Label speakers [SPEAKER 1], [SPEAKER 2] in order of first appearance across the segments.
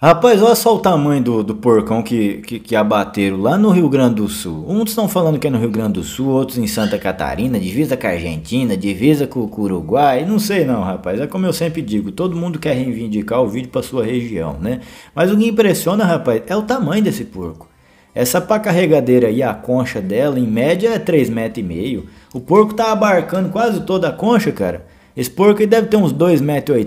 [SPEAKER 1] Rapaz, olha só o tamanho do, do porcão que, que, que, abateram lá no Rio Grande do Sul. Uns estão falando que é no Rio Grande do Sul, outros em Santa Catarina, divisa com a Argentina, divisa com, com o Uruguai. Não sei não, rapaz. É como eu sempre digo, todo mundo quer reivindicar o vídeo para sua região, né? Mas o que impressiona, rapaz, é o tamanho desse porco. Essa pá carregadeira aí, a concha dela, em média é 3,5 metros. O porco tá abarcando quase toda a concha, cara. Esse porco aí deve ter uns 2,80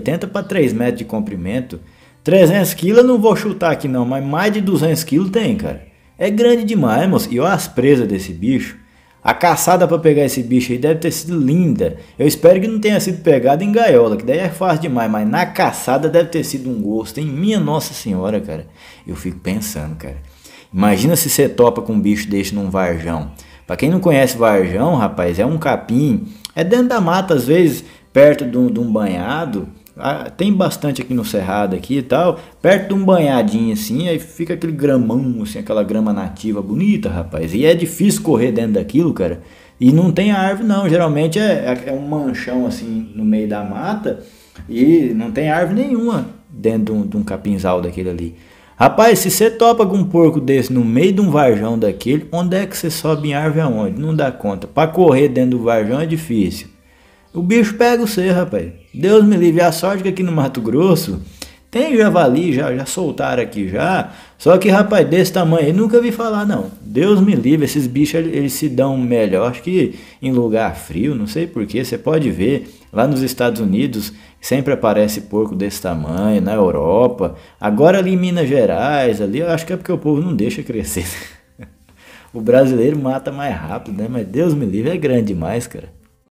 [SPEAKER 1] metros para 3 metros de comprimento. 300 quilos eu não vou chutar aqui não, mas mais de 200 quilos tem, cara. É grande demais, moço. E olha as presas desse bicho. A caçada para pegar esse bicho aí deve ter sido linda. Eu espero que não tenha sido pegado em gaiola, que daí é fácil demais, mas na caçada deve ter sido um gosto, hein? Minha Nossa Senhora, cara. Eu fico pensando, cara. Imagina se você topa com um bicho desse num varjão. Para quem não conhece varjão, rapaz, é um capim. É dentro da mata, às vezes perto de um, de um banhado, ah, tem bastante aqui no Cerrado aqui e tal, perto de um banhadinho assim, aí fica aquele gramão, assim, aquela grama nativa bonita, rapaz. E é difícil correr dentro daquilo, cara. E não tem árvore não, geralmente é, é, é um manchão assim no meio da mata e não tem árvore nenhuma dentro de um, de um capinzal daquele ali. Rapaz, se você topa com um porco desse no meio de um varjão daquele, onde é que você sobe em árvore aonde? Não dá conta. Para correr dentro do varjão é difícil. O bicho pega o ser, rapaz. Deus me livre. A sorte que aqui no Mato Grosso tem javali, já, já soltaram aqui já. Só que, rapaz, desse tamanho aí, nunca vi falar, não. Deus me livre, esses bichos eles se dão melhor. Acho que em lugar frio, não sei porquê, você pode ver. Lá nos Estados Unidos sempre aparece porco desse tamanho, na Europa. Agora ali em Minas Gerais, ali, eu acho que é porque o povo não deixa crescer. o brasileiro mata mais rápido, né? Mas Deus me livre, é grande demais, cara.